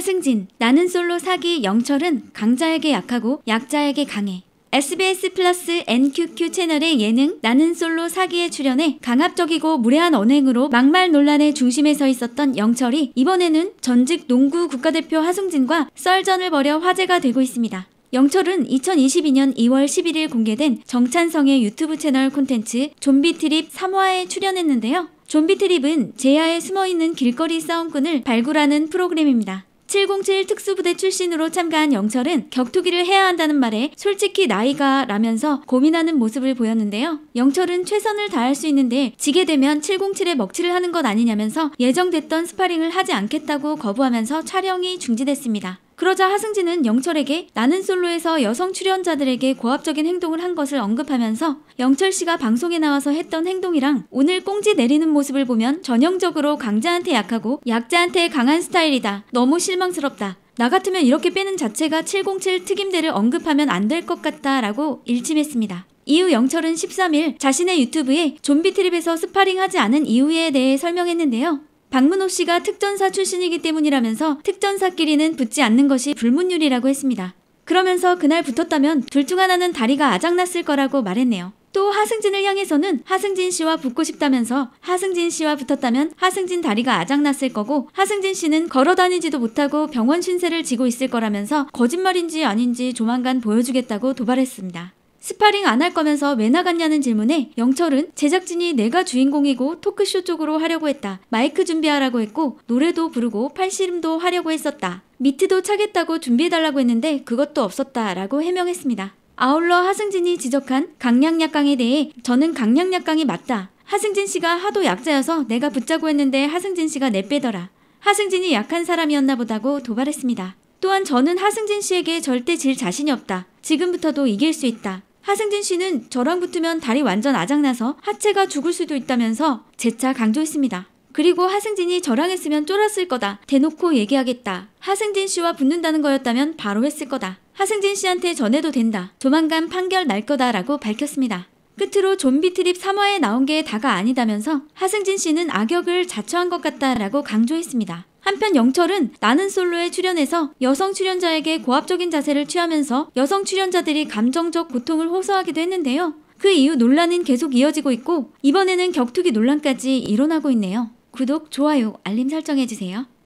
하승진, 나는 솔로 사기 영철은 강자에게 약하고 약자에게 강해. SBS 플러스 NQQ 채널의 예능 나는 솔로 사기에 출연해 강압적이고 무례한 언행으로 막말 논란의 중심에 서 있었던 영철이 이번에는 전직 농구 국가대표 하승진과 썰전을 벌여 화제가 되고 있습니다. 영철은 2022년 2월 11일 공개된 정찬성의 유튜브 채널 콘텐츠 좀비 트립 3화에 출연했는데요. 좀비 트립은 제야에 숨어있는 길거리 싸움꾼을 발굴하는 프로그램입니다. 707 특수부대 출신으로 참가한 영철은 격투기를 해야 한다는 말에 솔직히 나이가 라면서 고민하는 모습을 보였는데요. 영철은 최선을 다할 수 있는데 지게 되면 707에 먹칠을 하는 것 아니냐면서 예정됐던 스파링을 하지 않겠다고 거부하면서 촬영이 중지됐습니다. 그러자 하승진은 영철에게 나는 솔로에서 여성 출연자들에게 고압적인 행동을 한 것을 언급하면서 영철 씨가 방송에 나와서 했던 행동이랑 오늘 꽁지 내리는 모습을 보면 전형적으로 강자한테 약하고 약자한테 강한 스타일이다. 너무 실망스럽다. 나 같으면 이렇게 빼는 자체가 707 특임대를 언급하면 안 될 것 같다라고 일침했습니다. 이후 영철은 13일 자신의 유튜브에 좀비 트립에서 스파링하지 않은 이유에 대해 설명했는데요. 박문호 씨가 특전사 출신이기 때문이라면서 특전사끼리는 붙지 않는 것이 불문율이라고 했습니다. 그러면서 그날 붙었다면 둘 중 하나는 다리가 아작났을 거라고 말했네요. 또 하승진을 향해서는 하승진 씨와 붙고 싶다면서 하승진 씨와 붙었다면 하승진 다리가 아작났을 거고 하승진 씨는 걸어 다니지도 못하고 병원 신세를 지고 있을 거라면서 거짓말인지 아닌지 조만간 보여주겠다고 도발했습니다. 스파링 안 할 거면서 왜 나갔냐는 질문에 영철은 제작진이 내가 주인공이고 토크쇼 쪽으로 하려고 했다. 마이크 준비하라고 했고 노래도 부르고 팔씨름도 하려고 했었다. 미트도 차겠다고 준비해달라고 했는데 그것도 없었다 라고 해명했습니다. 아울러 하승진이 지적한 강량약강에 대해 저는 강량약강이 맞다. 하승진 씨가 하도 약자여서 내가 붙자고 했는데 하승진 씨가 내빼더라. 하승진이 약한 사람이었나 보다고 도발했습니다. 또한 저는 하승진 씨에게 절대 질 자신이 없다. 지금부터도 이길 수 있다. 하승진 씨는 저랑 붙으면 다리 완전 아작나서 하체가 죽을 수도 있다면서 재차 강조했습니다. 그리고 하승진이 저랑 했으면 쫄았을 거다. 대놓고 얘기하겠다. 하승진 씨와 붙는다는 거였다면 바로 했을 거다. 하승진 씨한테 전해도 된다. 조만간 판결 날 거다라고 밝혔습니다. 끝으로 좀비 트립 3화에 나온 게 다가 아니다면서 하승진 씨는 악역을 자처한 것 같다라고 강조했습니다. 한편 영철은 나는 솔로에 출연해서 여성 출연자에게 고압적인 자세를 취하면서 여성 출연자들이 감정적 고통을 호소하기도 했는데요. 그 이후 논란은 계속 이어지고 있고 이번에는 격투기 논란까지 일어나고 있네요. 구독, 좋아요, 알림 설정해주세요.